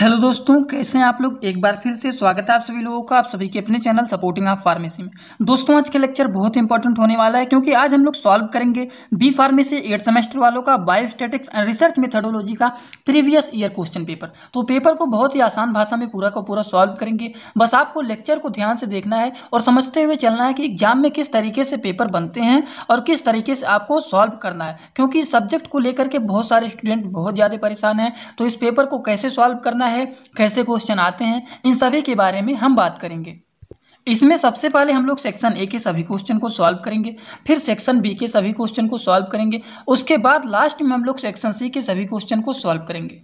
hello दोस्तों कैसे हैं आप लोग एक बार फिर से स्वागत है आप सभी लोगों का आप सभी के अपने चैनल सपोर्टिंग ऑफ फार्मेसी में दोस्तों आज का लेक्चर बहुत इंपॉर्टेंट होने वाला है क्योंकि आज हम लोग सॉल्व करेंगे बी फार्मेसी एट सेमेस्टर वालों का बायोस्टेटिक्स एंड रिसर्च मेथडोलॉजी का प्रीवियस ईयर क्वेश्चन पेपर तो पेपर को बहुत ही आसान भाषा में पूरा का पूरा सॉल्व करेंगे बस आपको लेक्चर को ध्यान से देखना है और समझते हुए चलना है कि एग्जाम में किस तरीके से पेपर बनते हैं और किस तरीके से आपको सॉल्व करना है क्योंकि सब्जेक्ट को लेकर के बहुत सारे स्टूडेंट बहुत ज़्यादा परेशान हैं तो इस पेपर को कैसे सॉल्व करना करना है कैसे क्वेश्चन आते हैं इन सभी के बारे में हम बात करेंगे इसमें सबसे पहले हम लोग सेक्शन ए के सभी क्वेश्चन को सॉल्व करेंगे फिर सेक्शन बी के सभी क्वेश्चन को सॉल्व करेंगे उसके बाद लास्ट में हम लोग सेक्शन सी के सभी क्वेश्चन को सॉल्व करेंगे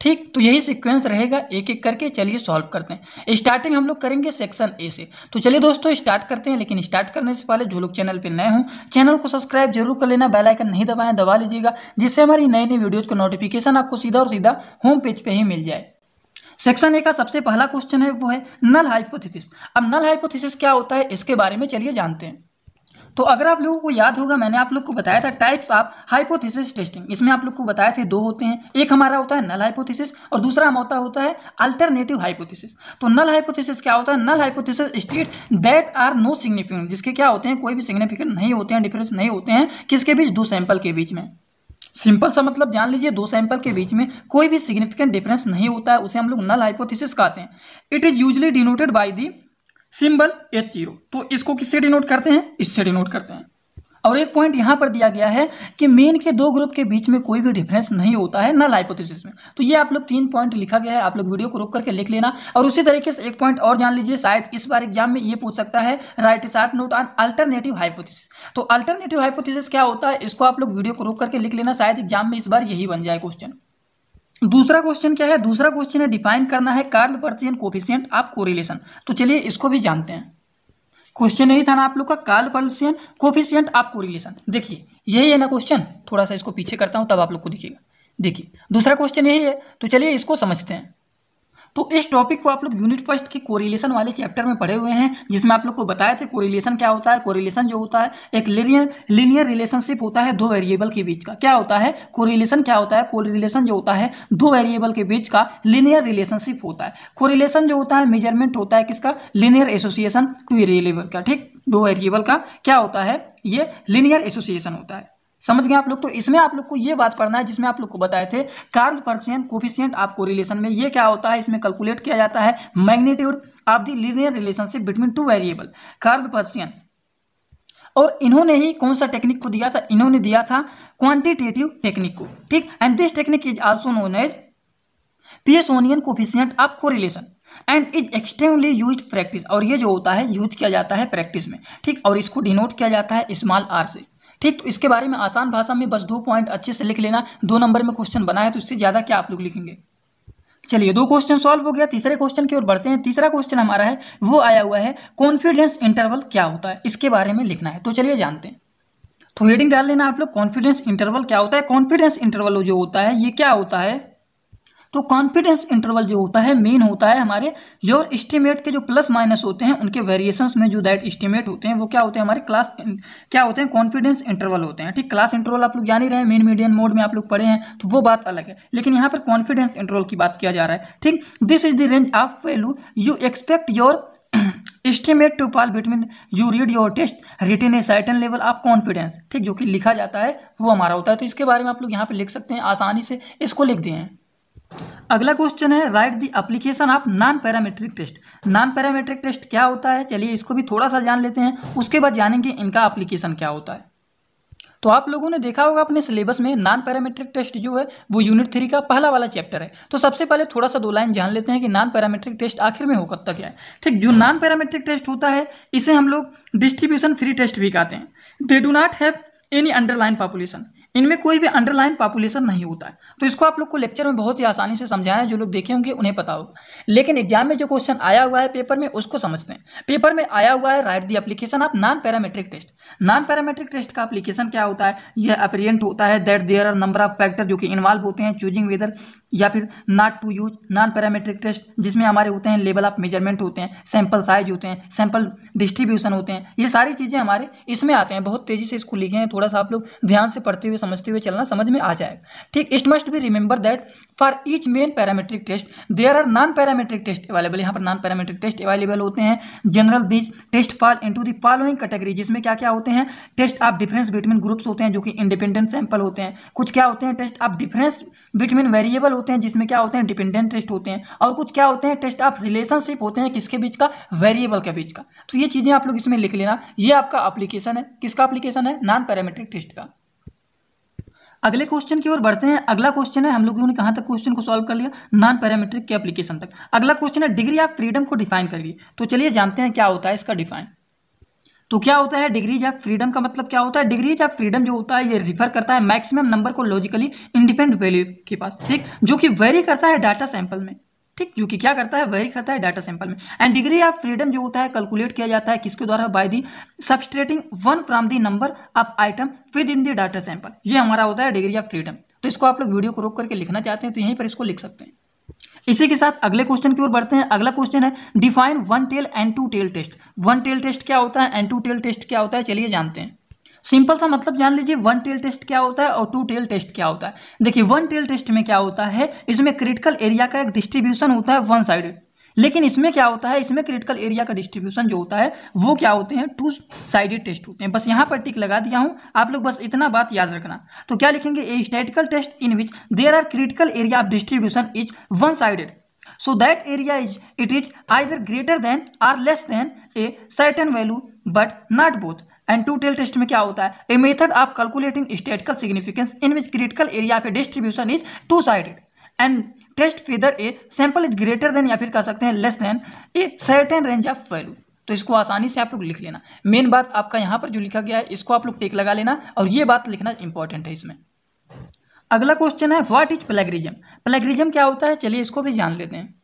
ठीक तो यही सीक्वेंस रहेगा एक एक करके चलिए सॉल्व करते हैं स्टार्टिंग हम लोग करेंगे सेक्शन ए से तो चलिए दोस्तों स्टार्ट करते हैं लेकिन स्टार्ट करने से पहले जो लोग चैनल पर नए हों चैनल को सब्सक्राइब जरूर कर लेना बेल आइकन नहीं दबाएं दबा लीजिएगा जिससे हमारी नई नई वीडियोज़ का नोटिफिकेशन आपको सीधा और सीधा होम पेज पर ही मिल जाए सेक्शन ए का सबसे पहला क्वेश्चन है वो है नल हाइपोथेसिस अब नल हाइपोथेसिस क्या होता है इसके बारे में चलिए जानते हैं तो अगर आप लोगों को याद होगा मैंने आप लोग को बताया था टाइप्स ऑफ हाइपोथेसिस टेस्टिंग इसमें आप लोग को बताया थे दो होते हैं एक हमारा होता है नल हाइपोथेसिस और दूसरा हमारा होता है अल्टरनेटिव हाइपोथेसिस तो नल हाइपोथेसिस क्या होता है null hypothesis state that are no significant जिसके क्या होते हैं कोई भी सिग्निफिकेंट नहीं होते हैं डिफरेंस नहीं होते हैं किसके बीच दो सैंपल के बीच में सिंपल सा मतलब जान लीजिए दो सैंपल के बीच में कोई भी सिग्निफिकेंट डिफरेंस नहीं होता है उसे हम लोग नल हाइपोथिसिस कहते हैं it is usually denoted by the symbol H zero तो इसको किससे डिनोट करते हैं इससे डिनोट करते हैं और एक पॉइंट यहाँ पर दिया गया है कि मेन के दो ग्रुप के बीच में कोई भी डिफरेंस नहीं होता है नल लाइपोथिस में तो ये आप लोग तीन पॉइंट लिखा गया है आप लोग वीडियो को रोक करके लिख लेना और उसी तरीके से एक पॉइंट और जान लीजिए शायद इस बार एग्जाम में ये पूछ सकता है write short note on alternative hypothesis तो अल्टरनेटिव हाइपोथिस क्या होता है इसको आप लोग वीडियो को रोक करके लिख लेना शायद एग्जाम में इस बार यही बन जाए क्वेश्चन दूसरा क्वेश्चन क्या है दूसरा क्वेश्चन है डिफाइन करना है Karl Pearson coefficient of correlation तो चलिए इसको भी जानते हैं क्वेश्चन यही था ना आप लोग का काल पल्सियन कोफिशियंट आपको रिलेशन देखिए यही है ना क्वेश्चन थोड़ा सा इसको पीछे करता हूँ तब आप लोग को दिखेगा देखिए दूसरा क्वेश्चन यही है तो चलिए इसको समझते हैं तो इस टॉपिक को आप लोग यूनिट फर्स्ट के कोरिलेशन वाले चैप्टर में पढ़े हुए हैं जिसमें आप लोग को बताया थे कोरिलेशन क्या होता है कोरिलेशन जो होता है एक लिनियर लिनियर रिलेशनशिप होता है दो वेरिएबल के बीच का क्या होता है कोरिलेशन क्या होता है कोरिलेशन जो होता है दो वेरिएबल के बीच का लिनियर रिलेशनशिप होता है कोरिलेशन जो होता है मेजरमेंट होता है किसका लिनियर एसोसिएशन टू वेरिएबल का ठीक दो वेरिएबल का क्या होता है ये लिनियर एसोसिएशन होता है समझ गए आप लोग तो इसमें आप लोग को ये बात पढ़ना है जिसमें आप लोग को बताए थे कार्ल परसेंट कोफिशियंट आपको रिलेशन में ये क्या होता है इसमें कैलकुलेट किया जाता है magnitude of the linear relationship between two variable Karl Pearson और इन्होंने ही कौन सा टेक्निक को दिया था इन्होंने दिया था क्वांटिटेटिव टेक्निक को ठीक and this technique is also known as Pearsonian coefficient of correlation and is extremely use practice और ये जो होता है यूज किया जाता है प्रैक्टिस में ठीक और इसको डिनोट किया जाता है स्मॉल आर से ठीक तो इसके बारे में आसान भाषा में बस दो पॉइंट अच्छे से लिख लेना दो नंबर में क्वेश्चन बना है तो इससे ज़्यादा क्या आप लोग लिखेंगे चलिए दो क्वेश्चन सॉल्व हो गया तीसरे क्वेश्चन की ओर बढ़ते हैं तीसरा क्वेश्चन हमारा है वो आया हुआ है कॉन्फिडेंस इंटरवल क्या होता है इसके बारे में लिखना है तो चलिए जानते हैं तो हेडिंग डाल लेना आप लोग कॉन्फिडेंस इंटरवल क्या होता है कॉन्फिडेंस इंटरवल जो होता है ये क्या होता है तो कॉन्फिडेंस इंटरवल जो होता है मेन होता है हमारे योर एस्टीमेट के जो प्लस माइनस होते हैं उनके वेरिएशंस में जो दैट एस्टीमेट होते हैं वो क्या होते हैं हमारे क्लास क्या होते हैं कॉन्फिडेंस इंटरवल होते हैं ठीक क्लास इंटरवल आप लोग जान ही रहे हैं मेन मीडियम मोड में आप लोग पढ़े हैं तो वो बात अलग है लेकिन यहाँ पर कॉन्फिडेंस इंटरवल की बात किया जा रहा है ठीक this is the range of value you expect your estimate to fall between you read your test retain a certain level of confidence ठीक जो कि लिखा जाता है वो हमारा होता है तो इसके बारे में आप लोग यहाँ पे लिख सकते हैं आसानी से इसको लिख दिए हैं अगला क्वेश्चन है write the application of non parametric test non parametric test क्या होता है चलिए इसको भी थोड़ा सा जान लेते हैं उसके बाद जानेंगे इनका एप्लीकेशन क्या होता है तो आप लोगों ने देखा होगा अपने सिलेबस में नॉन पैरामेट्रिक टेस्ट जो है वो यूनिट थ्री का पहला वाला चैप्टर है तो सबसे पहले थोड़ा सा दो लाइन जान लेते हैं कि नॉन पैरामेट्रिक टेस्ट आखिर में हो तक क्या है ठीक जो नॉन पैरामेट्रिक टेस्ट होता है इसे हम लोग डिस्ट्रीब्यूशन फ्री टेस्ट भी कहते हैं they do not have any underline population इनमें कोई भी अंडरलाइन पॉपुलेशन नहीं होता है तो इसको आप लोग को लेक्चर में बहुत ही आसानी से समझाया है जो लोग देखे होंगे उन्हें पता होगा लेकिन एग्जाम में जो क्वेश्चन आया हुआ है पेपर में उसको समझते हैं पेपर में आया हुआ है राइट दी एप्लीकेशन आप non parametric test non parametric test का अपलीकेशन क्या होता है यह अपरियंट होता है that there are number of factor जो कि इन्वॉल्व होते हैं चूजिंग वेदर या फिर not to use non parametric test जिसमें हमारे होते हैं लेवल ऑफ मेजरमेंट होते हैं सैंपल साइज होते हैं सैंपल डिस्ट्रीब्यूशन होते हैं ये सारी चीज़ें हमारे इसमें आते हैं बहुत तेज़ी से इसको लिखे हैं थोड़ा सा आप लोग ध्यान से पढ़ते हुए समझते हुए चलना समझ में आ जाए ठीक it must be remember that for each main parametric test there are non parametric test available यहाँ पर नॉन पैरामेट्रिक टेस्ट अवेलेबल होते हैं general these test fall into the following category जिसमें क्या क्या होते हैं test of difference between groups होते हैं जो कि इंडिपेंडेंट सैंपल होते हैं कुछ क्या होते हैं test of difference between variable होते हैं जिसमें क्या होते हैं डिपेंडेंट टेस्ट होते हैं और कुछ क्या होते हैं टेस्ट ऑफ रिलेशनशिप होते हैं किसके बीच का वेरिएबल के बीच का तो ये चीज़ें आप लोग इसमें लिख लेना ये आपका अप्लीकेशन है किसका अप्लीकेशन है नॉन पैरामेट्रिक टेस्ट का अगले क्वेश्चन की ओर बढ़ते हैं अगला क्वेश्चन है हम लोगों ने कहां तक क्वेश्चन को सॉल्व कर लिया नॉन पैरामीट्रिक के एप्लीकेशन तक अगला क्वेश्चन है डिग्री ऑफ फ्रीडम को डिफाइन करिए तो चलिए जानते हैं क्या होता है इसका डिफाइन तो क्या होता है डिग्रीज ऑफ फ्रीडम का मतलब क्या होता है डिग्रीज ऑफ फ्रीडम जो होता है ये रिफर करता है मैक्सिमम नंबर को लॉजिकली इंडिपेंडेंट वैल्यू के पास ठीक जो कि वेरी करता है डाटा सैंपल में ठीक जो कि क्या करता है वही करता है डाटा सैंपल में एंड डिग्री ऑफ फ्रीडम जो होता है कैलकुलेट किया जाता है किसके द्वारा by the subtracting one from the number of item within the data sample ये हमारा होता है डिग्री ऑफ फ्रीडम तो इसको आप लोग वीडियो को रोक करके लिखना चाहते हैं तो यहीं पर इसको लिख सकते हैं इसी के साथ अगले क्वेश्चन की ओर बढ़ते हैं अगला क्वेश्चन है define one tail and two tail test one tail test क्या होता है एंड टू टेल टेस्ट क्या होता है चलिए जानते हैं सिंपल सा मतलब जान लीजिए वन टेल टेस्ट क्या होता है और टू टेल टेस्ट क्या होता है देखिए वन टेल टेस्ट में क्या होता है इसमें क्रिटिकल एरिया का एक डिस्ट्रीब्यूशन होता है वन साइडेड लेकिन इसमें क्या होता है इसमें क्रिटिकल एरिया का डिस्ट्रीब्यूशन जो होता है वो क्या होते हैं टू साइडेड टेस्ट होते हैं बस यहाँ पर टिक लगा दिया हूँ आप लोग बस इतना बात याद रखना तो क्या लिखेंगे a statistical test in which there are critical area of distribution is one sided so that area is it is either greater than or less than a certain value but not both and two tail test में क्या होता है a method of calculating statistical significance in which critical area of a distribution is two sided and test whether a sample is greater than या फिर कह सकते हैं less than a certain range of value तो इसको आसानी से आप लोग लिख लेना मेन बात आपका यहाँ पर जो लिखा गया है इसको आप लोग टेक लगा लेना और ये बात लिखना इंपॉर्टेंट है इसमें अगला क्वेश्चन है व्हाट इज प्लेगरिज्म प्लेगरिज्म क्या होता है चलिए इसको भी जान लेते हैं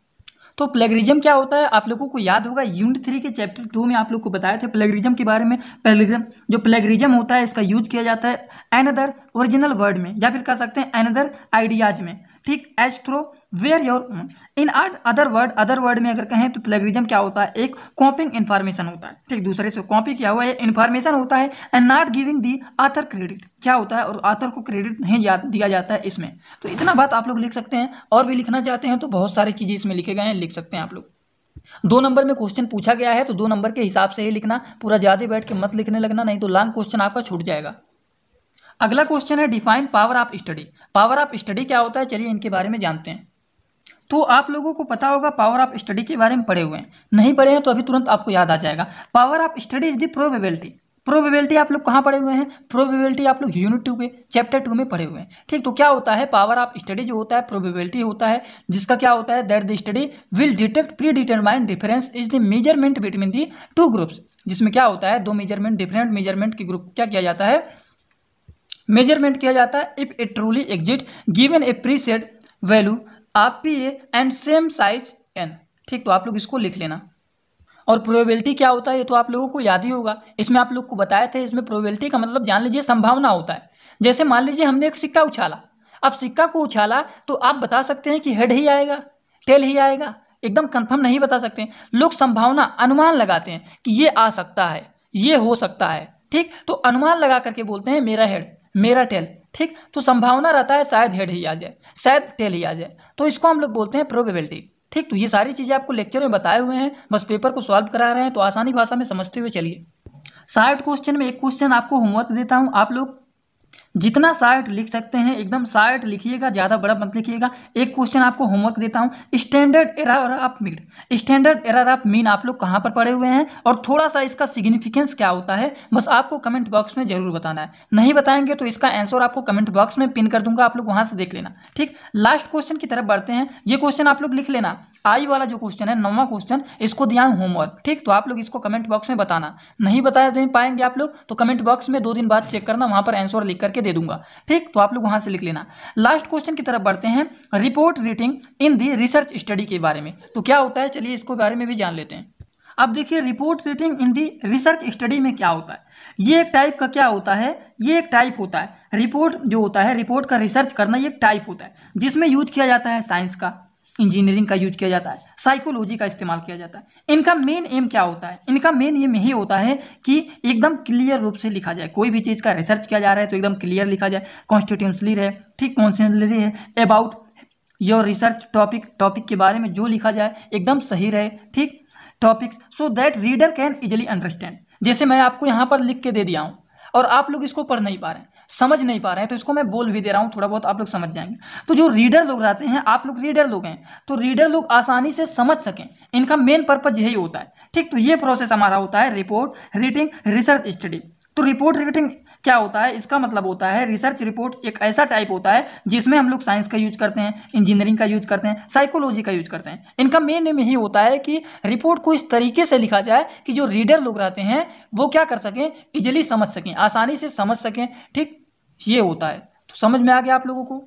तो प्लेगरिज्म क्या होता है आप लोगों को याद होगा यूनिट थ्री के चैप्टर टू में आप लोग को बताए थे प्लेगरिज्म के बारे में प्लेग्रम जो प्लेगरिज्म होता है इसका यूज किया जाता है एनदर ओरिजिनल वर्ड में या फिर कह सकते हैं एनदर आइडियाज में ठीक as throw where your own hmm, in other word other word में अगर कहें तो प्लेगरिज्म क्या होता है एक कॉपिंग इन्फॉर्मेशन होता है ठीक दूसरे से कॉपी किया हुआ है इन्फॉर्मेशन होता है and not giving the author credit क्या होता है और आथर को क्रेडिट नहीं दिया जाता है इसमें तो इतना बात आप लोग लिख सकते हैं और भी लिखना चाहते हैं तो बहुत सारी चीज़ें इसमें लिखे गए हैं लिख सकते हैं आप लोग दो नंबर में क्वेश्चन पूछा गया है तो दो नंबर के हिसाब से ही लिखना पूरा ज़्यादा बैठ के मत लिखने लगना नहीं तो लॉन्ग क्वेश्चन आपका छूट जाएगा अगला क्वेश्चन है define power of study power of study क्या होता है चलिए इनके बारे में जानते हैं तो आप लोगों को पता होगा पावर ऑफ स्टडी के बारे में पढ़े हुए हैं नहीं पढ़े हैं तो अभी तुरंत आपको याद आ जाएगा power of study is the probability probability आप लोग कहाँ पढ़े हुए हैं प्रोबेबिलिटी आप लोग यूनिट टू के चैप्टर टू में पढ़े हुए हैं ठीक तो क्या होता है पावर ऑफ स्टडी जो होता है प्रोबेबिलिटी होता है जिसका क्या होता है that the study will detect predetermine difference is the measurement between the two groups जिसमें क्या होता है दो मेजरमेंट डिफरेंट मेजरमेंट के ग्रुप क्या किया जाता है मेजरमेंट किया जाता है if it truly exist given a preset value आप P A and same size N ठीक तो आप लोग इसको लिख लेना और प्रोबेबिलिटी क्या होता है ये तो आप लोगों को याद ही होगा इसमें आप लोग को बताया था इसमें प्रोबेबिलिटी का मतलब जान लीजिए संभावना होता है जैसे मान लीजिए हमने एक सिक्का उछाला अब सिक्का को उछाला तो आप बता सकते हैं कि हेड ही आएगा टेल ही आएगा एकदम कंफर्म नहीं बता सकते हैं लोग संभावना अनुमान लगाते हैं कि ये आ सकता है ये हो सकता है ठीक तो अनुमान लगा करके बोलते हैं मेरा हेड मेरा टेल ठीक तो संभावना रहता है शायद हेड ही आ जाए शायद टेल ही आ जाए तो इसको हम लोग बोलते हैं प्रोबेबिलिटी ठीक तो ये सारी चीज़ें आपको लेक्चर में बताए हुए हैं बस पेपर को सॉल्व करा रहे हैं तो आसानी भाषा में समझते हुए चलिए साठ क्वेश्चन में एक क्वेश्चन आपको होमवर्क देता हूँ आप लोग जितना शार्ट लिख सकते हैं एकदम शार्ट लिखिएगा ज़्यादा बड़ा मत लिखिएगा एक क्वेश्चन आपको होमवर्क देता हूँ standard error of mean standard error of mean आप लोग कहाँ पर पड़े हुए हैं और थोड़ा सा इसका सिग्निफिकेंस क्या होता है बस आपको कमेंट बॉक्स में जरूर बताना है नहीं बताएंगे तो इसका आंसर आपको कमेंट बॉक्स में पिन कर दूंगा आप लोग वहाँ से देख लेना ठीक लास्ट क्वेश्चन की तरफ बढ़ते हैं ये क्वेश्चन आप लोग लिख लेना आई वाला जो क्वेश्चन है नवा क्वेश्चन इसको दिया होमवर्क ठीक तो आप लोग इसको कमेंट बॉक्स में बताना नहीं बता पाएंगे आप लोग तो कमेंट बॉक्स में दो दिन बाद चेक करना वहाँ पर आंसर लिख करके करके दे दूंगा ठीक तो आप लोग वहां से लिख लेना लास्ट क्वेश्चन की तरफ बढ़ते हैं report reading in the research study के बारे में तो क्या होता है चलिए इसको बारे में भी जान लेते हैं अब देखिए report reading in the research study में क्या होता है ये एक टाइप का क्या होता है ये एक टाइप होता है रिपोर्ट जो होता है रिपोर्ट का रिसर्च करना ये एक टाइप होता है जिसमें यूज किया जाता है साइंस का इंजीनियरिंग का यूज किया जाता है साइकोलॉजी का इस्तेमाल किया जाता है इनका मेन एम क्या होता है इनका मेन एम यही होता है कि एकदम क्लियर रूप से लिखा जाए कोई भी चीज़ का रिसर्च किया जा रहा है तो एकदम क्लियर लिखा जाए कॉन्स्टिट्यूंसली रहे ठीक कॉन्सली रहे about your research topic topic के बारे में जो लिखा जाए एकदम सही रहे ठीक topics so that reader can easily understand जैसे मैं आपको यहाँ पर लिख के दे दिया हूँ और आप लोग इसको पढ़ नहीं पा रहे हैं समझ नहीं पा रहे हैं तो इसको मैं बोल भी दे रहा हूँ थोड़ा बहुत आप लोग समझ जाएंगे तो जो रीडर लोग रहते हैं आप लोग रीडर लोग हैं तो रीडर लोग आसानी से समझ सकें इनका मेन पर्पज यही होता है ठीक तो ये प्रोसेस हमारा होता है रिपोर्ट रीडिंग रिसर्च स्टडी तो रिपोर्ट रीटिंग क्या होता है इसका मतलब होता है रिसर्च रिपोर्ट एक ऐसा टाइप होता है जिसमें हम लोग साइंस का यूज करते हैं इंजीनियरिंग का यूज करते हैं साइकोलॉजी का यूज करते हैं इनका मेन एम यही होता है कि रिपोर्ट को इस तरीके से लिखा जाए कि जो रीडर लोग रहते हैं वो क्या कर सकें इजिली समझ सकें आसानी से समझ सकें ठीक ये होता है तो समझ में आ गया आप लोगों को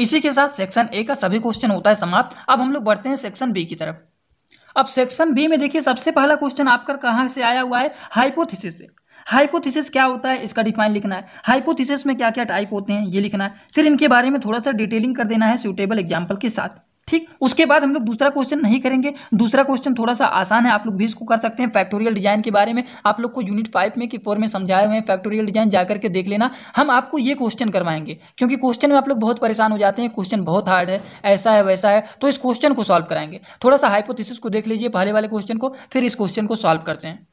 इसी के साथ सेक्शन ए का सभी क्वेश्चन होता है समाप्त अब हम लोग बढ़ते हैं सेक्शन बी की तरफ अब सेक्शन बी में देखिए सबसे पहला क्वेश्चन आपका कहाँ से आया हुआ है हाइपोथिसिस से हाइपोथिसिस क्या होता है इसका डिफाइन लिखना है हाइपोथिसिस में क्या क्या टाइप होते हैं ये लिखना है फिर इनके बारे में थोड़ा सा डिटेलिंग कर देना है सूटेबल एग्जाम्पल के साथ ठीक उसके बाद हम लोग दूसरा क्वेश्चन नहीं करेंगे दूसरा क्वेश्चन थोड़ा सा आसान है आप लोग भी इसको कर सकते हैं फैक्टोरियल डिजाइन के बारे में आप लोग को यूनिट फाइव में कि फोर में समझाए हुए हैं फैक्टोरियल डिजाइन जाकर के देख लेना हम आपको ये क्वेश्चन करवाएंगे क्योंकि क्वेश्चन में आप लोग बहुत परेशान हो जाते हैं क्वेश्चन बहुत हार्ड है ऐसा है वैसा है तो इस क्वेश्चन को सॉल्व कराएंगे थोड़ा सा हाइपोथिस को देख लीजिए पहले वाले क्वेश्चन को फिर इस क्वेश्चन को सॉल्व करते हैं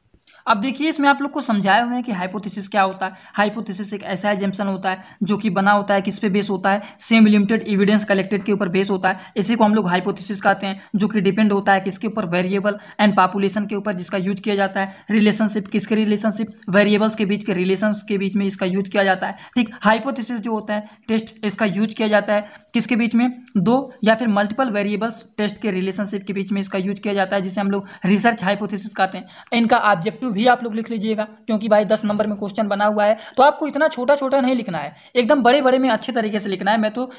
अब देखिए इसमें आप लोग को समझाए हुए हैं कि हाइपोथेसिस क्या होता है हाइपोथेसिस एक ऐसा एजेंशन होता है जो कि बना होता है किस पे बेस होता है सेम लिमिटेड एविडेंस कलेक्टेड के ऊपर बेस होता है इसी को हम लोग हाइपोथेसिस कहते हैं जो कि डिपेंड होता है किसके ऊपर वेरिएबल एंड पॉपुलेशन के ऊपर जिसका यूज किया जाता है रिलेशनशिप किसके रिलेशनशिप वेरिएबल्स के बीच के रिलेशन के बीच में इसका यूज किया जाता है ठीक हाइपोथिस जो होता है टेस्ट इसका यूज किया जाता है किसके बीच में दो या फिर मल्टीपल वेरिएबल्स टेस्ट के रिलेशनशिप के बीच में इसका यूज किया जाता है जिसे हम लोग रिसर्च हाइपोथिस कहते हैं इनका ऑब्जेक्टिव भी आप लोग लिख लीजिएगा क्योंकि भाई दस नंबर में क्वेश्चन बना हुआ है तो आपको इतना छोटा छोटा नहीं लिखना है एकदम बड़े बड़े में अच्छे तरीके से लिखना है मैं तो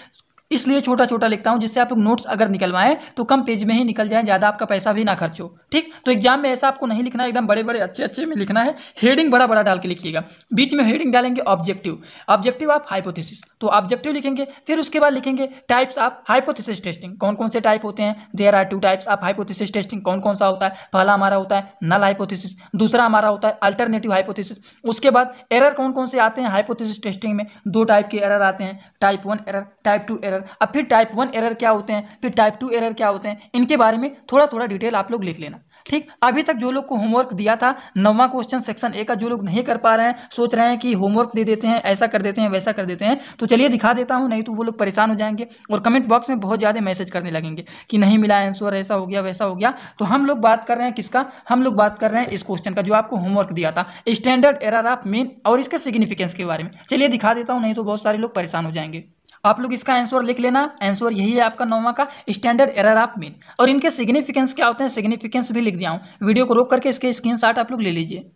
इसलिए छोटा छोटा लिखता हूँ जिससे आप लोग नोट्स अगर निकलवाएं तो कम पेज में ही निकल जाए ज़्यादा आपका पैसा भी ना खर्च हो ठीक तो एग्जाम में ऐसा आपको नहीं लिखना एकदम बड़े बड़े अच्छे अच्छे में लिखना है हेडिंग बड़ा बड़ा डाल के लिखिएगा बीच में हेडिंग डालेंगे ऑब्जेक्टिव ऑब्जेक्टिव आप हाइपोथिस तो ऑब्जेक्टिव लिखेंगे फिर उसके बाद लिखेंगे टाइप्स आप हाइपोथिस टेस्टिंग कौन कौन से टाइप होते हैं देर आर टू टाइप्स आप हाइपोथिस टेस्टिंग कौन कौन सा होता है पहला हमारा होता है नल हाइपोथिस दूसरा हमारा होता है अल्टरनेटिव हाइपोथिस उसके बाद एरर कौन कौन से आते हैं हाइपोथिस टेस्टिंग में दो टाइप के एरर आते हैं type one error type two error अब फिर टाइप वन एरर क्या होते हैं फिर टाइप टू एरर क्या होते हैं इनके बारे में थोड़ा थोड़ा डिटेल आप लोग लिख लेना ठीक अभी तक जो लोग को होमवर्क दिया था नवा क्वेश्चन सेक्शन ए का जो लोग नहीं कर पा रहे हैं सोच रहे हैं कि होमवर्क दे देते हैं ऐसा कर देते हैं वैसा कर देते हैं तो चलिए दिखा देता हूँ नहीं तो वो लोग परेशान हो जाएंगे और कमेंट बॉक्स में बहुत ज़्यादा मैसेज करने लगेंगे कि नहीं मिला आंसर ऐसा हो गया वैसा हो गया तो हम लोग बात कर रहे हैं किसका हम लोग बात कर रहे हैं इस क्वेश्चन का जो आपको होमवर्क दिया था स्टैंडर्ड एरर ऑफ मेन और इसके सिग्निफिकेंस के बारे में चलिए दिखा देता हूँ नहीं तो बहुत सारे लोग परेशान हो जाएंगे आप लोग इसका आंसर लिख लेना आंसर यही है आपका नौवा का स्टैंडर्ड एरर ऑफ मीन और इनके सिग्निफिकेंस क्या होते हैं सिग्निफिकेंस भी लिख दिया हूँ वीडियो को रोक करके इसके स्क्रीन आप लोग ले लीजिए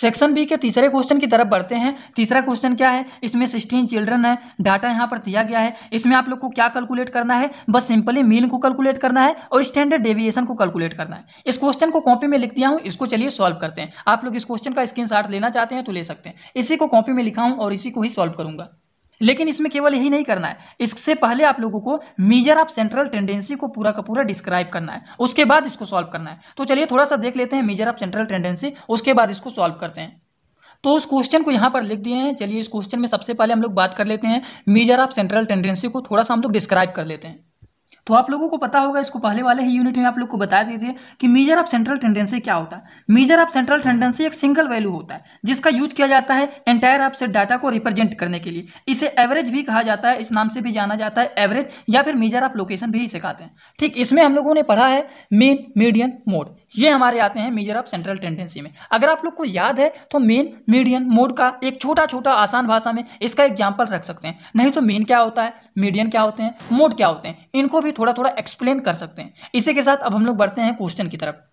सेक्शन बी के तीसरे क्वेश्चन की तरफ बढ़ते हैं तीसरा क्वेश्चन क्या है इसमें सिक्सटीन चिल्ड्रन है डाटा यहाँ पर दिया गया है इसमें आप लोग को क्या कैलकुलेट करना है बस सिंपली मीन को कैलकुलेट करना है और स्टैंडर्ड डेविएशन को कैलकुलेट करना है इस क्वेश्चन को कॉपी में लिख दिया हूँ इसको चलिए सॉल्व करते हैं आप लोग इस क्वेश्चन का स्क्रीन लेना चाहते हैं तो ले सकते हैं इसी को कॉपी में लिखा हूँ और इसी को ही सॉल्व करूंगा लेकिन इसमें केवल यही नहीं करना है इससे पहले आप लोगों को मीजर ऑफ सेंट्रल टेंडेंसी को पूरा का पूरा डिस्क्राइब करना है उसके बाद इसको सॉल्व करना है तो चलिए थोड़ा सा देख लेते हैं मीजर ऑफ सेंट्रल टेंडेंसी उसके बाद इसको सॉल्व करते हैं तो उस क्वेश्चन को यहाँ पर लिख दिए हैं चलिए इस क्वेश्चन में सबसे पहले हम लोग बात कर लेते हैं मीजर ऑफ सेंट्रल टेंडेंसी को थोड़ा सा हम लोग डिस्क्राइब कर लेते हैं तो आप लोगों को पता होगा इसको पहले वाले ही यूनिट में आप लोग को बता दीजिए कि मेजर ऑफ सेंट्रल टेंडेंसी क्या होता है मेजर ऑफ सेंट्रल टेंडेंसी एक सिंगल वैल्यू होता है जिसका यूज किया जाता है एंटायर सेट डाटा को रिप्रेजेंट करने के लिए इसे एवरेज भी कहा जाता है इस नाम से भी जाना जाता है एवरेज या फिर मेजर ऑफ लोकेशन भी इसे कहते हैं ठीक इसमें हम लोगों ने पढ़ा है मेन मीडियम मोड ये हमारे आते हैं मेजर ऑफ सेंट्रल टेंडेंसी में अगर आप लोग को याद है तो मेन मीडियन मोड का एक छोटा छोटा आसान भाषा में इसका एग्जाम्पल रख सकते हैं नहीं तो मेन क्या होता है मीडियन क्या होते हैं मोड क्या होते हैं इनको भी थोड़ा थोड़ा एक्सप्लेन कर सकते हैं इसी के साथ अब हम लोग बढ़ते हैं क्वेश्चन की तरफ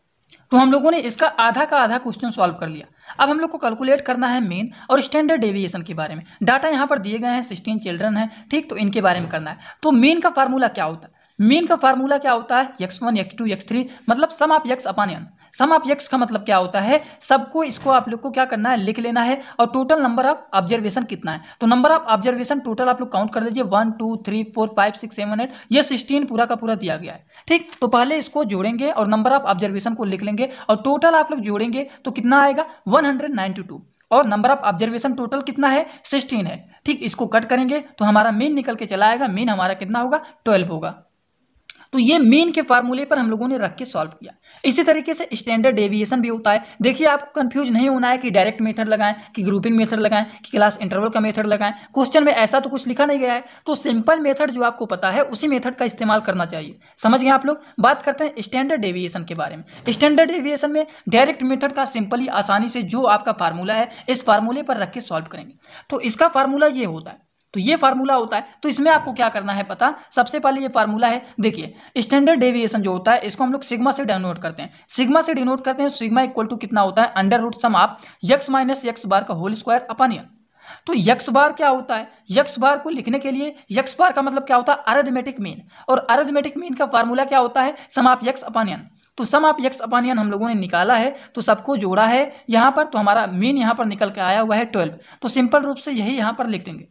तो हम लोगों ने इसका आधा का आधा क्वेश्चन सॉल्व कर लिया अब हम लोग को कैलकुलेट करना है मेन और स्टैंडर्ड डेविएशन के बारे में डाटा यहाँ पर दिए गए हैं सिक्सटीन चिल्ड्रन है ठीक तो इनके बारे में करना है तो मेन का फार्मूला क्या होता है मेन का फार्मूला क्या होता है X one X two X three मतलब सम आप X upon sum of X का मतलब क्या होता है सबको इसको आप लोग को क्या करना है लिख लेना है और टोटल नंबर ऑफ ऑब्जर्वेशन कितना है तो नंबर ऑफ ऑब्जर्वेशन टोटल आप लोग काउंट कर दीजिए one two three four five six seven eight ये सिक्सटीन पूरा का पूरा दिया गया है ठीक तो पहले इसको जोड़ेंगे और नंबर ऑफ ऑब्जर्वेशन को लिख लेंगे और टोटल आप लोग जोड़ेंगे तो कितना आएगा वन और नंबर ऑफ ऑब्जर्वेशन टोटल कितना है सिक्सटीन है ठीक इसको कट करेंगे तो हमारा मीन निकल के चला आएगा मीन हमारा कितना होगा ट्वेल्व होगा तो ये मेन के फार्मूले पर हम लोगों ने रख के सॉल्व किया इसी तरीके से स्टैंडर्ड डेविएशन भी होता है देखिए आपको कंफ्यूज नहीं होना है कि डायरेक्ट मेथड लगाएं कि ग्रुपिंग मेथड लगाएं कि क्लास इंटरवल का मेथड लगाएं क्वेश्चन में ऐसा तो कुछ लिखा नहीं गया है तो सिंपल मेथड जो आपको पता है उसी मेथड का इस्तेमाल करना चाहिए समझ गए आप लोग बात करते हैं स्टैंडर्ड डेविएशन के बारे में स्टैंडर्ड डेविएशन में डायरेक्ट मेथड का सिंपली आसानी से जो आपका फार्मूला है इस फार्मूले पर रख के सॉल्व करेंगे तो इसका फार्मूला ये होता है तो ये फार्मूला होता है तो इसमें आपको क्या करना है पता सबसे पहले ये फार्मूला है देखिए स्टैंडर्ड डेविएशन जो होता है इसको हम लोग सिग्मा से डिनोट करते हैं सिग्मा से डिनोट करते हैं सिग्मा इक्वल टू कितना होता है अंडर रूट सम आप यक्स माइनस यक्स बार का होल स्क्वायर अपन यर तो यक्स बार क्या होता है यक्स बार को लिखने के लिए यक्स बार का मतलब क्या होता है अरेथमेटिक मीन और अरेथमेटिक मीन का फार्मूला क्या होता है समाप यक्स अपानियन तो सम आप यक्स अपानियन हम लोगों ने निकाला है तो सबको जोड़ा है यहाँ पर तो हमारा मीन यहाँ पर निकल के आया हुआ है ट्वेल्व तो सिंपल रूप से यही यहाँ पर लिख देंगे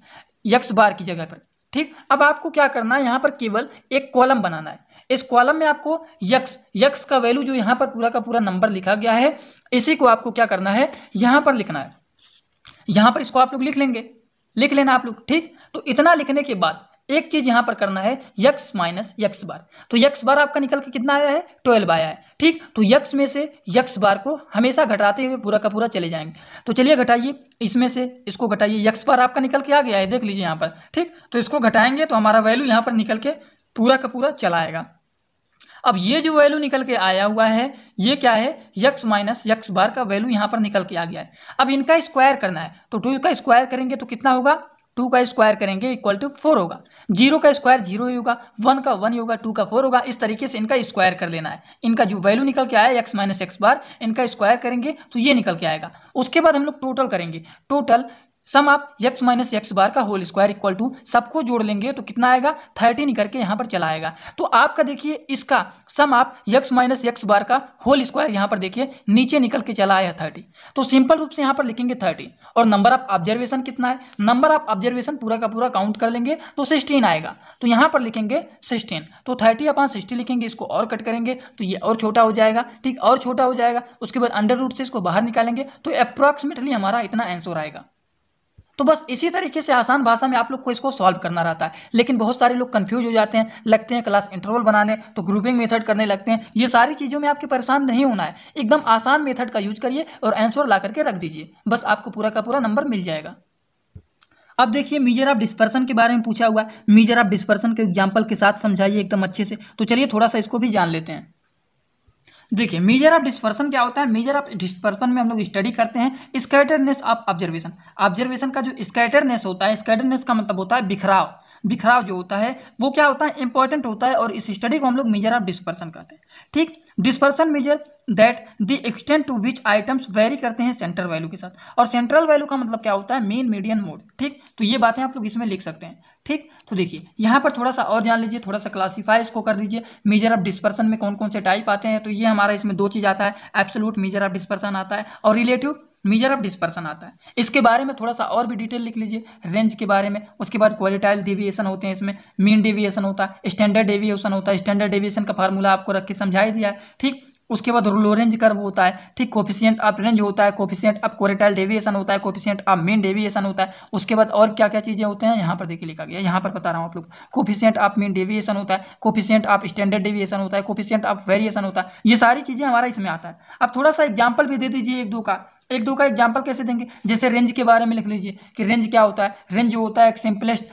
यक्स बार की जगह पर ठीक अब आपको क्या करना है यहाँ पर केवल एक कॉलम बनाना है इस कॉलम में आपको यक्स यक्स का वैल्यू जो यहाँ पर पूरा का पूरा नंबर लिखा गया है इसी को आपको क्या करना है यहाँ पर लिखना है यहाँ पर इसको आप लोग लिख लेंगे लिख लेना आप लोग ठीक तो इतना लिखने के बाद एक चीज यहां पर करना है यक्स माइनस यक्स बार तो यक्स बार आपका निकल के कितना आया है ट्वेल्व आया है ठीक तो यक्स में से यक्स बार को हमेशा घटाते हुए पूरा का पूरा चले जाएंगे तो चलिए घटाइए इसमें से इसको घटाइए यक्स बार आपका निकल के आ गया है देख लीजिए यहां पर ठीक तो इसको घटाएंगे तो हमारा वैल्यू यहां पर निकल के पूरा का पूरा चला आएगा अब ये जो वैल्यू निकल के आया हुआ है ये क्या है यक्स माइनस यक्स बार का वैल्यू यहां पर निकल के आ गया है अब इनका स्क्वायर करना है तो टू का स्क्वायर करेंगे तो कितना होगा टू का स्क्वायर करेंगे इक्वल टू फोर होगा जीरो का स्क्वायर जीरो ही होगा वन का वन ही होगा टू का फोर होगा इस तरीके से इनका स्क्वायर कर लेना है इनका जो वैल्यू निकल के आया एक्स माइनस एक्स बार इनका स्क्वायर करेंगे तो ये निकल के आएगा उसके बाद हम लोग टोटल करेंगे टोटल सम आप यक्स माइनस एक्स बार का होल स्क्वायर इक्वल टू सबको जोड़ लेंगे तो कितना आएगा थर्टीन करके यहाँ पर चला आएगा तो आपका देखिए इसका सम आप यक्स माइनस यक्स बार का होल स्क्वायर यहाँ पर देखिए नीचे निकल के चला आया थर्टी तो सिंपल रूप से यहाँ पर लिखेंगे थर्टी और नंबर ऑफ ऑब्जर्वेशन कितना है नंबर ऑफ ऑब्जर्वेशन पूरा का पूरा काउंट कर लेंगे तो सिक्सटीन आएगा तो यहाँ पर लिखेंगे सिक्सटीन तो थर्टी अपन सिक्सटी लिखेंगे इसको और कट करेंगे तो ये और छोटा हो जाएगा ठीक और छोटा हो जाएगा उसके बाद अंडर रूट से इसको बाहर निकालेंगे तो अप्रॉक्सीमेटली हमारा इतना आंसर आएगा तो बस इसी तरीके से आसान भाषा में आप लोग को इसको सॉल्व करना रहता है लेकिन बहुत सारे लोग कन्फ्यूज हो जाते हैं लगते हैं क्लास इंटरवल बनाने तो ग्रुपिंग मेथड करने लगते हैं ये सारी चीज़ों में आपके परेशान नहीं होना है एकदम आसान मेथड का यूज करिए और आंसर ला करके रख दीजिए बस आपको पूरा का पूरा नंबर मिल जाएगा अब देखिए मीजर ऑफ डिस्पर्सन के बारे में पूछा हुआ है मीजर ऑफ डिस्पर्सन के एग्जाम्पल के साथ समझाइए एकदम अच्छे से तो चलिए थोड़ा सा इसको भी जान लेते हैं देखिए मेजर ऑफ डिस्पर्सन क्या होता है मेजर ऑफ डिस्पर्सन में हम लोग स्टडी करते हैं स्कैटरनेस ऑफ ऑब्जर्वेशन ऑब्जर्वेशन का जो स्कैटरनेस होता है स्कैटरनेस का मतलब होता है बिखराव बिखराव जो होता है वो क्या होता है इंपॉर्टेंट होता है और इस स्टडी को हम लोग मेजर ऑफ डिस्पर्सन कहते हैं ठीक dispersion measure that the extent to which items vary करते हैं सेंट्रल वैल्यू के साथ और सेंट्रल वैल्यू का मतलब क्या होता है मेन मीडियम मोड ठीक तो ये बातें आप लोग इसमें लिख सकते हैं ठीक तो देखिए यहाँ पर थोड़ा सा और जान लीजिए थोड़ा सा क्लासीफाई इसको कर दीजिए मेजर ऑफ डिस्पर्सन में कौन कौन से टाइप आते हैं तो ये हमारा इसमें दो चीज़ आता है एब्सोलूट मेजर ऑफ डिस्पर्सन आता है और रिलेटिव मेजर ऑफ डिस्पर्सन आता है इसके बारे में थोड़ा सा और भी डिटेल लिख लीजिए रेंज के बारे में उसके बाद क्वालिटाइल डेविएशन होते हैं इसमें मीन डेविएशन होता है स्टैंडर्ड डेविएशन होता है स्टैंडर्ड डेविएशन का फार्मूला आपको रख के समझाई दिया है ठीक उसके बाद लोरेंज कर्व होता है ठीक कोफिशियंट ऑफ रेंज होता है कोफिशियंट ऑफ कोरेटाइल डेविएशन होता है कोफिशियंट ऑफ मेन डेविएशन होता है उसके बाद और क्या क्या चीज़ें होते हैं यहाँ पर देखिए लिखा गया यहाँ पर बता रहा हूँ आप लोग कोफिशियंट ऑफ मेन डेविएशन होता है कोफिशियंट ऑफ स्टैंडर्ड डेविएशन होता है कोफिशियंट ऑफ वेरिएशन होता है ये सारी चीज़ें हमारा इसमें आता है अब थोड़ा सा एग्जाम्पल भी दे दीजिए एक दो का एक दो का एग्जाम्पल कैसे देंगे जैसे रेंज के बारे में लिख लीजिए कि रेंज क्या होता है रेंज होता है एक simplest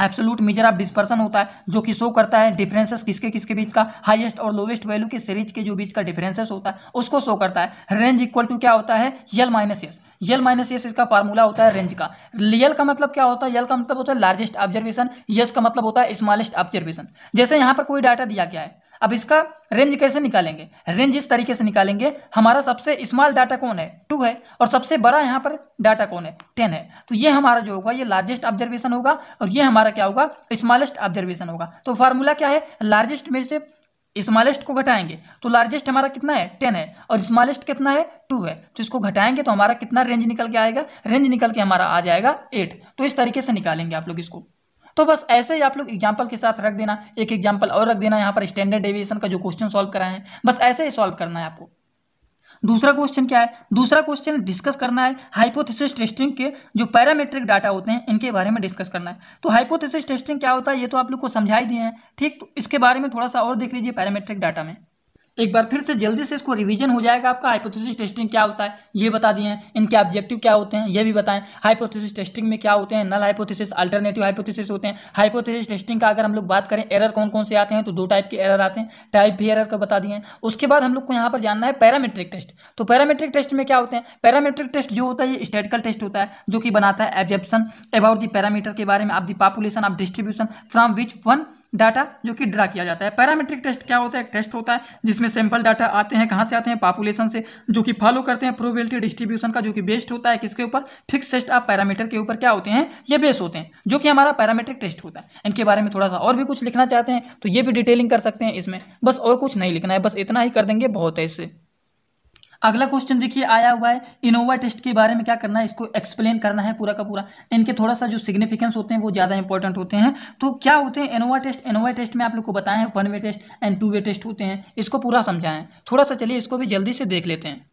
absolute measure of dispersion होता है जो कि शो करता है डिफरेंसेस किसके किसके बीच का हाईएस्ट और लोवेस्ट वैल्यू के सीरीज के जो बीच का डिफरेंसेस होता है उसको शो करता है रेंज इक्वल टू क्या होता है L minus S L minus S इसका फार्मूला होता है रेंज का यल का मतलब क्या होता है यल का मतलब होता है लार्जेस्ट ऑब्जर्वेशन यस का मतलब होता है स्मॉलेस्ट ऑब्जर्वेशन जैसे यहाँ पर कोई डाटा दिया गया है अब इसका रेंज कैसे निकालेंगे रेंज इस तरीके से निकालेंगे हमारा सबसे स्मॉल डाटा कौन है टू है और सबसे बड़ा यहाँ पर डाटा कौन है टेन है तो ये हमारा जो होगा ये लार्जेस्ट ऑब्जर्वेशन होगा और ये हमारा क्या होगा स्मॉलेस्ट ऑब्जर्वेशन होगा तो फार्मूला क्या है लार्जेस्ट में से स्मॉलेस्ट को घटाएंगे तो लार्जेस्ट हमारा कितना है टेन है और स्मॉलेस्ट कितना है टू है तो इसको घटाएंगे तो हमारा कितना रेंज निकल के आएगा रेंज निकल के हमारा आ जाएगा एट तो इस तरीके से निकालेंगे आप लोग इसको तो बस ऐसे ही आप लोग एग्जाम्पल के साथ रख देना एक एग्जाम्पल और रख देना यहाँ पर स्टैंडर्ड डेविएशन का जो क्वेश्चन सॉल्व कराए हैं बस ऐसे ही सॉल्व करना है आपको दूसरा क्वेश्चन क्या है दूसरा क्वेश्चन डिस्कस करना है हाइपोथेसिस टेस्टिंग के जो पैरामेट्रिक डाटा होते हैं इनके बारे में डिस्कस करना है तो हाइपोथेसिस टेस्टिंग क्या होता है ये तो आप लोग को समझा ही दिए हैं ठीक तो इसके बारे में थोड़ा सा और देख लीजिए पैरामेट्रिक डाटा में एक बार फिर से जल्दी से इसको रिवीजन हो जाएगा आपका हाइपोथेसिस टेस्टिंग क्या होता है ये बता दिए हैं इनके ऑब्जेक्टिव क्या होते हैं ये भी बताएं हाइपोथेसिस टेस्टिंग में क्या होते हैं नल हाइपोथेसिस अल्टरनेटिव हाइपोथेसिस होते हैं हाइपोथेसिस टेस्टिंग का अगर हम लोग बात करें एरर कौन कौन से आते हैं तो दो टाइप के एरर आते हैं टाइप भी एरर का बता दिए हैं उसके बाद हम लोग को यहाँ पर जानना है पैरामेट्रिक टेस्ट तो पैरामेट्रिक टेस्ट में क्या होते हैं पैरामेट्रिक टेस्ट जो होता है ये स्टेटिकल टेस्ट होता है जो कि बनाता है एब्जेप्शन अबाउट दी पैरामीटर के बारे में आप दी पॉपुलेशन आप distribution from which one data जो कि ड्रा किया जाता है पैरामेट्रिक टेस्ट क्या होता है टेस्ट होता है जिसमें इसमें सैंपल डाटा आते हैं कहाँ से आते हैं पॉपुलेशन से जो कि फॉलो करते हैं प्रोबेबिलिटी डिस्ट्रीब्यूशन का जो कि बेस्ट होता है किसके ऊपर फिक्स टेस्ट आप पैरामीटर के ऊपर क्या होते हैं ये बेस होते हैं जो कि हमारा पैरामीट्रिक टेस्ट होता है इनके बारे में थोड़ा सा और भी कुछ लिखना चाहते हैं तो ये भी डिटेलिंग कर सकते हैं इसमें बस और कुछ नहीं लिखना है बस इतना ही कर देंगे बहुत है इससे अगला क्वेश्चन देखिए आया हुआ है इनोवा टेस्ट के बारे में क्या करना है इसको एक्सप्लेन करना है पूरा का पूरा इनके थोड़ा सा जो सिग्निफिकेंस होते हैं वो ज़्यादा इंपॉर्टेंट होते हैं तो क्या होते हैं इनोवा टेस्ट इनोवा टेस्ट में आप लोग को बताएं one way test and two way test होते हैं इसको पूरा समझाएं थोड़ा सा चलिए इसको भी जल्दी से देख लेते हैं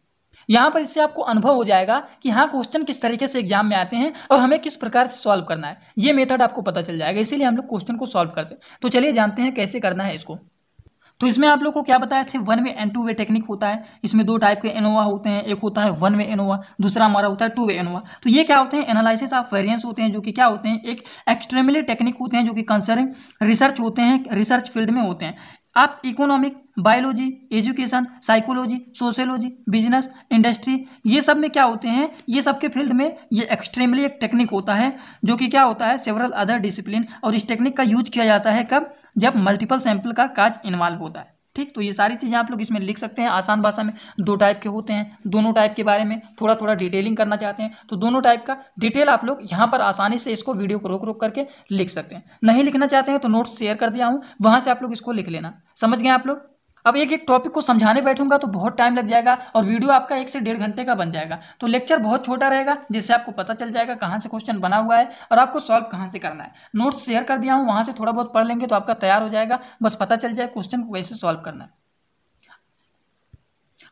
यहाँ पर इससे आपको अनुभव हो जाएगा कि हाँ क्वेश्चन किस तरीके से एग्जाम में आते हैं और हमें किस प्रकार से सॉल्व करना है ये मेथड आपको पता चल जाएगा इसीलिए हम लोग क्वेश्चन को सॉल्व करते हैं तो चलिए जानते हैं कैसे करना है इसको तो इसमें आप लोग को क्या बताया थे one way and two way technique होता है इसमें दो टाइप के एनोवा होते हैं एक होता है वन वे एनोवा दूसरा हमारा होता है टू वे एनोवा तो ये क्या होते हैं एनालिसिस ऑफ वेरियंस होते हैं जो कि क्या होते हैं एक एक्सट्रीमली टेक्निक होते हैं जो कि कंसर्न रिसर्च होते हैं रिसर्च फील्ड में होते हैं आप economic biology education psychology sociology business industry ये सब में क्या होते हैं ये सब के फील्ड में ये एक्सट्रीमली एक टेक्निक होता है जो कि क्या होता है सेवरल अदर डिसिप्लिन और इस टेक्निक का यूज किया जाता है कब जब मल्टीपल सैंपल का काज इन्वॉल्व होता है ठीक तो ये सारी चीज़ें आप लोग इसमें लिख सकते हैं आसान भाषा में दो टाइप के होते हैं दोनों टाइप के बारे में थोड़ा थोड़ा डिटेलिंग करना चाहते हैं तो दोनों टाइप का डिटेल आप लोग यहाँ पर आसानी से इसको वीडियो को रोक रोक करके लिख सकते हैं नहीं लिखना चाहते हैं तो नोट्स शेयर कर दिया हूँ वहाँ से आप लोग इसको लिख लेना समझ गए आप लोग अब एक एक टॉपिक को समझाने बैठूंगा तो बहुत टाइम लग जाएगा और वीडियो आपका एक से डेढ़ घंटे का बन जाएगा तो लेक्चर बहुत छोटा रहेगा जिससे आपको पता चल जाएगा कहाँ से क्वेश्चन बना हुआ है और आपको सॉल्व कहाँ से करना है नोट्स शेयर कर दिया हूँ वहाँ से थोड़ा बहुत पढ़ लेंगे तो आपका तैयार हो जाएगा बस पता चल जाए क्वेश्चन को कैसे सॉल्व करना है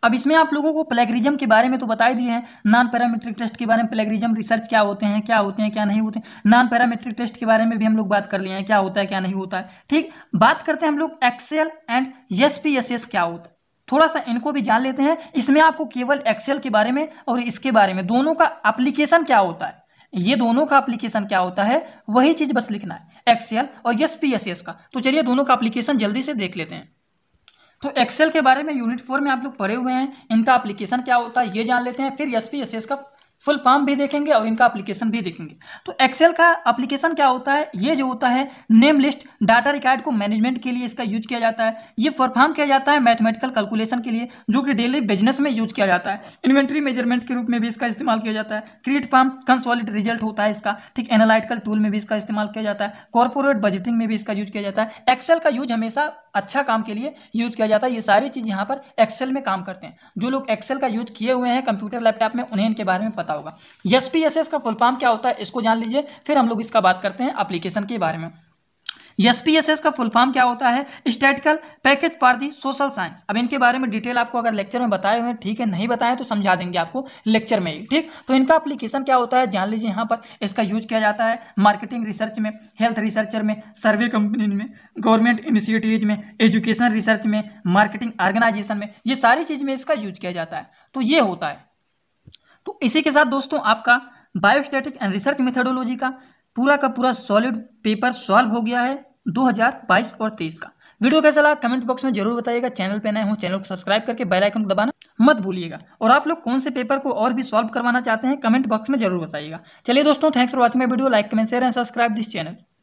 अब इसमें आप लोगों को प्लेगरिज्म के बारे में तो बताए दिए हैं नॉन पैरामेट्रिक टेस्ट के बारे में प्लेगरिज्म रिसर्च क्या होते हैं क्या होते हैं क्या नहीं होते नॉन पैरामेट्रिक टेस्ट के बारे में भी हम लोग बात कर लिए हैं क्या होता है क्या नहीं होता है ठीक बात करते हैं हम लोग एक्सेल एंड एस क्या होता है थोड़ा सा इनको भी जान लेते हैं इसमें आपको केवल एक्सेल के बारे में और इसके बारे में दोनों का एप्लीकेशन क्या होता है ये दोनों का एप्लीकेशन क्या होता है वही चीज बस लिखना है एक्सेल और एस का तो चलिए दोनों का एप्लीकेशन जल्दी से देख लेते हैं तो एक्सेल के बारे में यूनिट फोर में आप लोग पढ़े हुए हैं इनका एप्लीकेशन क्या होता है ये जान लेते हैं फिर एस एस का फुल फॉर्म भी देखेंगे और इनका एप्लीकेशन भी देखेंगे तो एक्सेल का एप्लीकेशन क्या होता है ये जो होता है नेम लिस्ट डाटा रिकॉर्ड को मैनेजमेंट के लिए इसका यूज किया जाता है ये परफॉर्म किया जाता है मैथमेटिकल कैलकुलेशन के लिए जो कि डेली बिजनेस में यूज किया जाता है इन्वेंट्री मेजरमेंट के रूप में भी इसका इस्तेमाल किया जाता है क्रिएट फॉर्म कंसॉलिड रिजल्ट होता है इसका ठीक एनालाइटिकल टूल में भी इसका इस्तेमाल किया जाता है कॉर्पोरेट बजटिंग में भी इसका यूज किया जाता है एक्सेल का यूज हमेशा अच्छा काम के लिए यूज़ किया जाता है ये सारी चीज़ यहाँ पर एक्सेल में काम करते हैं जो लोग एक्सेल का यूज किए हुए हैं कंप्यूटर लैपटॉप में उन्हें इनके बारे में पता होगा एस का फुल फॉर्म क्या होता है इसको जान लीजिए फिर हम लोग इसका बात करते हैं अप्लीकेशन के बारे में एसपीएसएस का फुल फॉर्म क्या होता है statistical package for the social science अब इनके बारे में डिटेल आपको अगर लेक्चर में बताए हुए ठीक है नहीं बताए तो समझा देंगे आपको लेक्चर में ही ठीक तो इनका अप्लीकेशन क्या होता है जान लीजिए यहाँ पर इसका यूज किया जाता है मार्केटिंग रिसर्च में हेल्थ रिसर्चर में सर्वे कंपनी में गवर्नमेंट इनिशिएटिव में एजुकेशन रिसर्च में मार्केटिंग ऑर्गेनाइजेशन में ये सारी चीज़ में इसका यूज किया जाता है तो ये होता है तो इसी के साथ दोस्तों आपका बायोस्टेटिक एंड रिसर्च मेथडोलॉजी का पूरा का पूरा सॉलिड पेपर सॉल्व हो गया है 2022 और 23 का वीडियो कैसा लगा कमेंट बॉक्स में जरूर बताइएगा चैनल पे नए हो चैनल को सब्सक्राइब करके बेल आइकन को दबाना मत भूलिएगा और आप लोग कौन से पेपर को और भी सॉल्व करवाना चाहते हैं कमेंट बॉक्स में जरूर बताइएगा चलिए दोस्तों thanks for watching video like comment share and subscribe this channel